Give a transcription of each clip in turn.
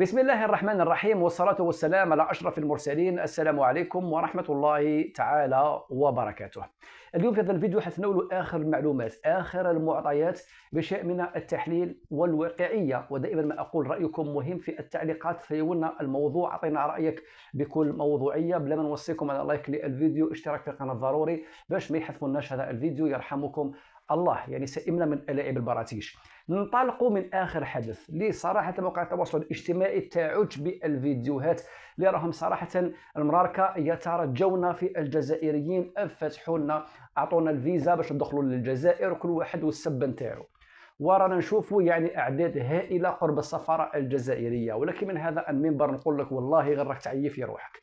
بسم الله الرحمن الرحيم والصلاة والسلام على أشرف المرسلين السلام عليكم ورحمة الله تعالى وبركاته اليوم في هذا الفيديو حنتناول آخر المعلومات آخر المعطيات بشيء من التحليل والواقعية ودائما ما أقول رأيكم مهم في التعليقات خيولنا الموضوع أعطينا رأيك بكل موضوعية بلا ما نوصيكم على لايك للفيديو اشتراك في القناة ضروري باش ما يحذفوناش هذا الفيديو يرحمكم الله يعني سئمنا من اللاعب البراتيش ننطلقوا من اخر حدث اللي صراحه مواقع التواصل الاجتماعي تعج بالفيديوهات اللي راهم صراحه المراركه يترجون في الجزائريين افتحوا لنا اعطونا الفيزا باش ندخلوا للجزائر وكل واحد والسب نتاعو ورانا نشوفوا يعني اعداد هائله قرب السفاره الجزائريه ولكن من هذا المنبر نقول لك والله غير راك تعيي في روحك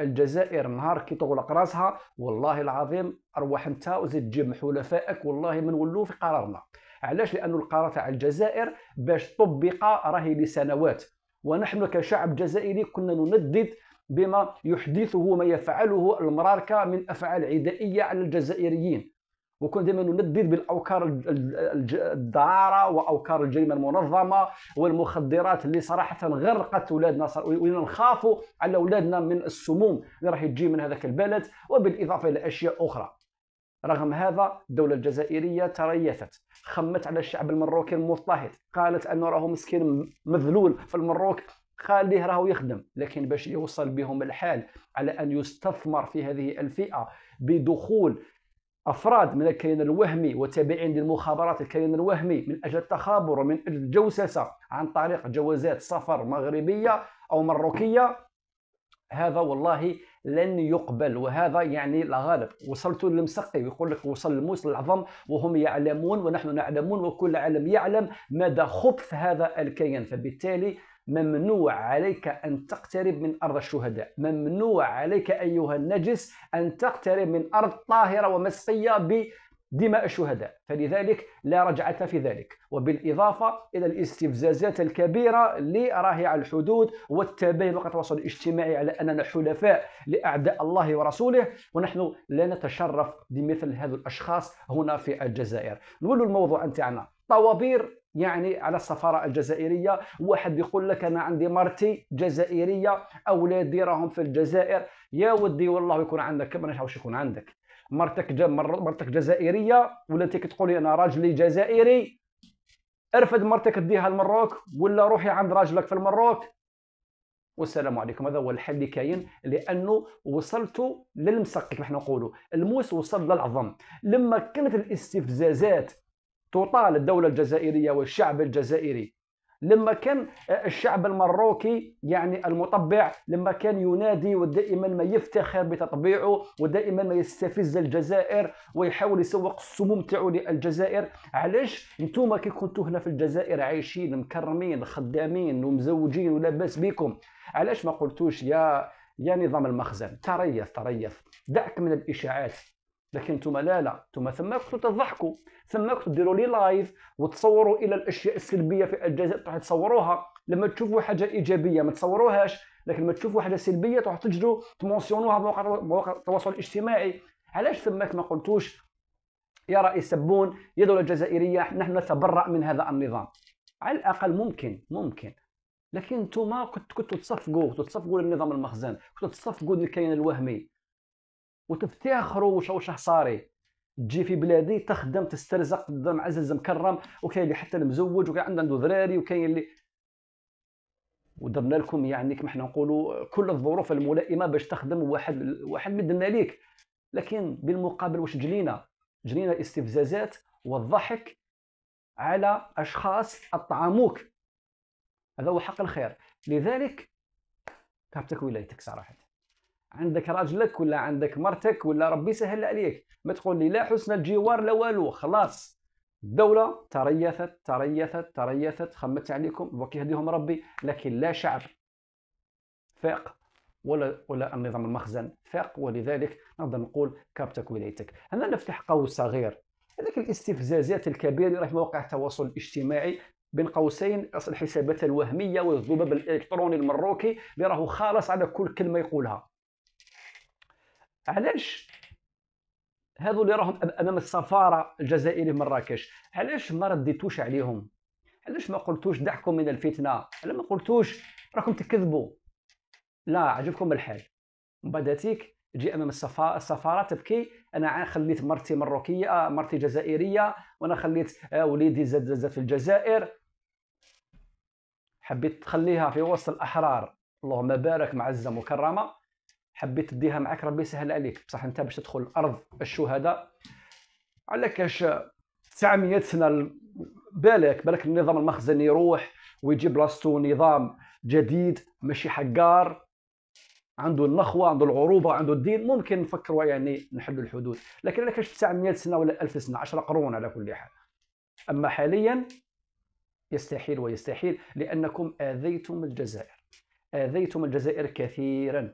الجزائر نهار كي تغلق راسها والله العظيم اروح انت وزيد تجيب حلفائك والله ما نولو في قرارنا علاش لانه القرار تاع الجزائر باش طبق راهي لسنوات ونحن كشعب جزائري كنا نندد بما يحدثه ما يفعله المراركة من أفعال عدائية على الجزائريين وكنا دائما نندد بالاوكار الدعاره واوكار الجريمه المنظمه والمخدرات اللي صراحه غرقت اولادنا ولينا نخافوا على اولادنا من السموم اللي راح تجي من هذاك البلد وبالاضافه الى اشياء اخرى رغم هذا الدولة الجزائرية تريثت خمت على الشعب المروكي المضطهد قالت أنه راهو مسكين مذلول في المروك خليه راهو يخدم لكن باش يوصل بهم الحال على أن يستثمر في هذه الفئة بدخول أفراد من الكيان الوهمي وتابعين للمخابرات الكيان الوهمي من أجل التخابر ومن أجل الجوسسة عن طريق جوازات سفر مغربية أو مروكية هذا والله لن يقبل وهذا يعني الغالب وصلت للمسقي ويقول لك وصل الموس العظم وهم يعلمون ونحن نعلمون وكل عالم يعلم مدى خبث هذا الكيان فبالتالي ممنوع عليك أن تقترب من أرض الشهداء ممنوع عليك أيها النجس أن تقترب من أرض طاهرة ومسقية دماء الشهداء فلذلك لا رجعة في ذلك وبالإضافة إلى الاستفزازات الكبيرة لراهي على الحدود والتباين وقت التواصل الاجتماعي على أننا حلفاء لأعداء الله ورسوله ونحن لا نتشرف بمثل هذا الأشخاص هنا في الجزائر نقول الموضوع نتاعنا طوابير يعني على السفارة الجزائرية واحد يقول لك أنا عندي مرتي جزائرية أولادي راهم في الجزائر يا ودي والله يكون عندك كما واش يكون عندك مرتك مرتك جزائريه ولا انت كتقول انا راجلي جزائري ارفد مرتك ديها المروك ولا روحي عند راجلك في المروك والسلام عليكم هذا هو الحل اللي كاين لانه وصلت للمسق كما حنا نقولوا الموس وصل للعظم لما كانت الاستفزازات تطال الدوله الجزائريه والشعب الجزائري لما كان الشعب المروكي يعني المطبع لما كان ينادي ودائما ما يفتخر بتطبيعه ودائما ما يستفز الجزائر ويحاول يسوق السموم تاعو للجزائر علاش انتوما كي كنتوا هنا في الجزائر عايشين مكرمين خدامين ومزوجين ولاباس بكم علاش ما قلتوش يا يا نظام المخزن تريث تريث دعك من الاشاعات لكن انتم لا لا انتم ثما كنتو تضحكوا ثما كنتو ديروا لي لايف وتصوروا الى الاشياء السلبيه في الجزائر تروحوا تصوروها لما تشوفوا حاجه ايجابيه ما تصوروهاش لكن لما تشوفوا حاجه سلبيه تروحوا تجروا تمونسيونوها في مواقع التواصل الاجتماعي علاش ثماك ما قلتوش يا رئيس سبون يا دوله جزائريه نحن نتبرأ من هذا النظام على الاقل ممكن ممكن لكن نتوما كنتوا تصفقوا كنتوا تصفقوا للنظام المخزن كنتوا تصفقوا للكيان الوهمي وتفتخروا واش واش صاري تجي في بلادي تخدم تسترزق تبدا معزز مكرم وكاين اللي حتى المزوج وكاين عنده عنده ذراري وكاين اللي ودرنا لكم يعني كما حنا نقولوا كل الظروف الملائمه باش تخدم واحد واحد مدنا ليك لكن بالمقابل واش جلينا جلينا الاستفزازات والضحك على اشخاص اطعموك هذا هو حق الخير لذلك كابتك ولايتك صراحه عندك راجلك ولا عندك مرتك ولا ربي يسهل عليك ما تقول لي لا حسن الجوار لا والو خلاص الدولة تريثت تريثت تريثت خمت عليكم وكي هديهم ربي لكن لا شعب فاق ولا ولا النظام المخزن فاق ولذلك نقدر نقول كابتك ولايتك هنا نفتح قوس صغير هذيك الاستفزازات الكبيره اللي راه في مواقع التواصل الاجتماعي بين قوسين الحسابات الوهميه والذباب الالكتروني المروكي اللي راهو خالص على كل كلمه يقولها علاش هذو اللي راهم امام السفاره الجزائريه في مراكش علاش ما رديتوش عليهم علاش ما قلتوش دعكم من الفتنه علاش ما قلتوش راكم تكذبوا لا عجبكم الحال من بعد هاتيك تجي امام السفاره السفاره تبكي انا خليت مرتي مروكيه مرتي جزائريه وانا خليت آه، وليدي زاد زاد في الجزائر حبيت تخليها في وسط الاحرار اللهم بارك معزه مكرمه حبيت تديها معك ربي يسهل عليك بصح انت باش تدخل ارض الشهداء على كاش 900 سنه بالك بالك النظام المخزني يروح ويجي بلاصتو نظام جديد ماشي حقار عنده النخوه عنده العروبه عنده الدين ممكن نفكروا يعني نحلوا الحدود لكن على كاش 900 سنه ولا 1000 سنه 10 قرون على كل حال اما حاليا يستحيل ويستحيل لانكم اذيتم الجزائر اذيتم الجزائر كثيرا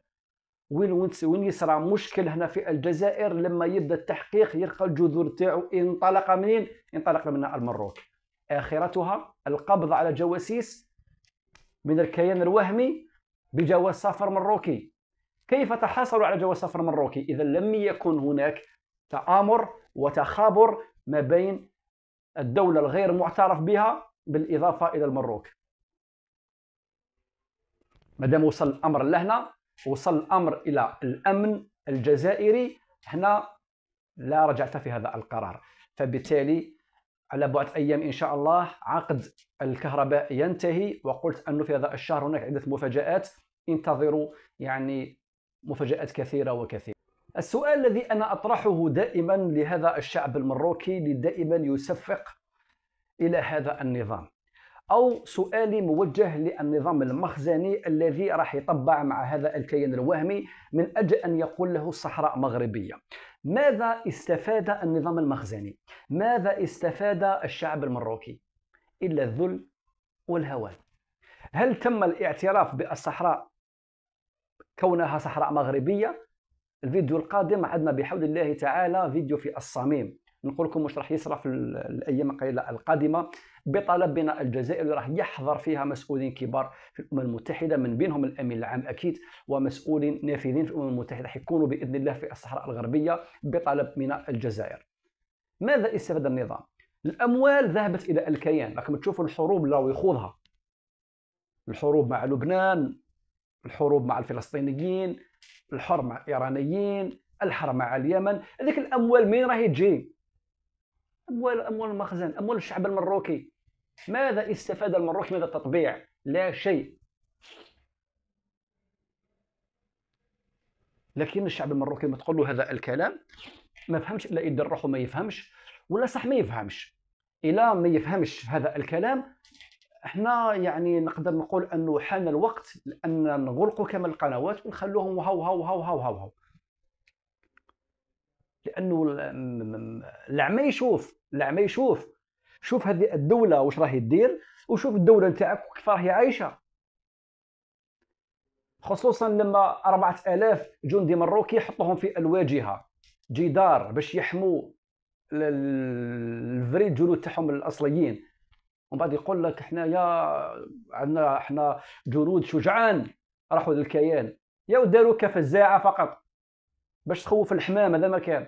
وين وين يصرى مشكل هنا في الجزائر لما يبدا التحقيق يلقى الجذور تاعو انطلق منين؟ انطلق من المروك اخرتها القبض على جواسيس من الكيان الوهمي بجواز سفر مروكي كيف تحصلوا على جواز سفر مروكي اذا لم يكن هناك تآمر وتخابر ما بين الدولة الغير معترف بها بالإضافة إلى المروك مادام وصل الأمر لهنا وصل الامر الى الامن الجزائري هنا لا رجعت في هذا القرار فبالتالي على بعد ايام ان شاء الله عقد الكهرباء ينتهي وقلت انه في هذا الشهر هناك عده مفاجات انتظروا يعني مفاجات كثيره وكثيره السؤال الذي انا اطرحه دائما لهذا الشعب المروكي اللي دائما يسفق الى هذا النظام او سؤالي موجه للنظام المخزني الذي راح يطبع مع هذا الكيان الوهمي من اجل ان يقول له الصحراء مغربيه ماذا استفاد النظام المخزني ماذا استفاد الشعب المروكي الا الذل والهوان هل تم الاعتراف بالصحراء كونها صحراء مغربيه الفيديو القادم عندنا بحول الله تعالى فيديو في الصميم نقول لكم واش راح يصرى في الايام القليله القادمه بطلب بناء الجزائر اللي راح يحضر فيها مسؤولين كبار في الامم المتحده من بينهم الامين العام اكيد ومسؤولين نافذين في الامم المتحده راح يكونوا باذن الله في الصحراء الغربيه بطلب ميناء الجزائر ماذا استفاد النظام الاموال ذهبت الى الكيان راكم تشوفوا الحروب اللي راهو يخوضها الحروب مع لبنان الحروب مع الفلسطينيين الحرب مع الايرانيين الحرب مع اليمن هذيك الاموال مين راهي تجي اموال اموال المخزن اموال الشعب المروكي ماذا استفاد المروكي من التطبيع لا شيء لكن الشعب المروكي ما تقول هذا الكلام ما فهمش الا يدير روحه ما يفهمش ولا صح ما يفهمش الا ما يفهمش هذا الكلام احنا يعني نقدر نقول انه حان الوقت لان نغلقوا كامل القنوات ونخلوهم هاو هاو هاو هاو هاو, هاو. لانه العمى يشوف العمى يشوف شوف هذه الدوله واش راهي دير وشوف الدوله نتاعك كيف راهي عايشه خصوصا لما 4000 جندي مروكي يحطوهم في الواجهه جدار باش يحموا الفريد جنود تاعهم الاصليين ومن بعد يقول لك حنايا عندنا حنا جنود شجعان راحوا للكيان يا وداروا كفزاعه فقط باش تخوف الحمام هذا ما كان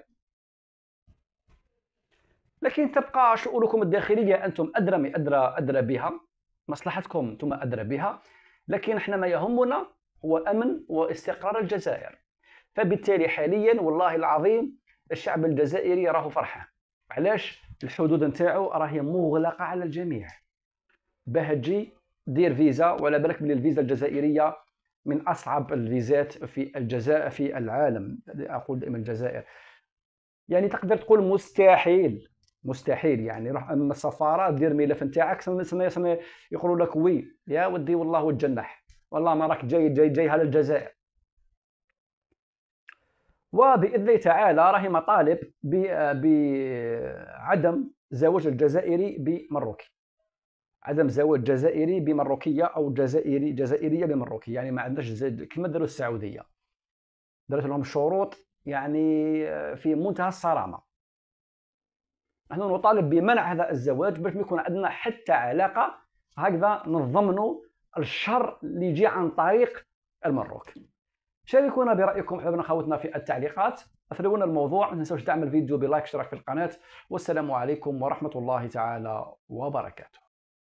لكن تبقى شؤونكم الداخليه انتم ادرى من ادرى ادرى بها مصلحتكم انتم ادرى بها لكن احنا ما يهمنا هو امن واستقرار الجزائر فبالتالي حاليا والله العظيم الشعب الجزائري راه فرحان علاش الحدود نتاعو راهي مغلقه على الجميع باه تجي دير فيزا ولا بالك بلي الفيزا الجزائريه من اصعب الفيزات في الجزائر في العالم اقول دائما الجزائر يعني تقدر تقول مستحيل مستحيل يعني روح اما السفاره دير ملف نتاعك يقولوا لك وي يا ودي والله وتجنح والله ما راك جاي جاي جاي على الجزائر وباذن الله تعالى راهي مطالب بعدم زواج الجزائري بمروكي عدم زواج جزائري بمروكيه او جزائري جزائريه بمروكي يعني ما عندناش كما داروا السعوديه دارت لهم شروط يعني آه، في منتهى الصرامه نحن نطالب بمنع هذا الزواج باش ما يكون عندنا حتى علاقه هكذا نضمنوا الشر اللي يجي عن طريق المروك شاركونا برايكم حبايبنا خوتنا في التعليقات اثرونا الموضوع ما تنساوش دعم الفيديو بلايك اشتراك في القناه والسلام عليكم ورحمه الله تعالى وبركاته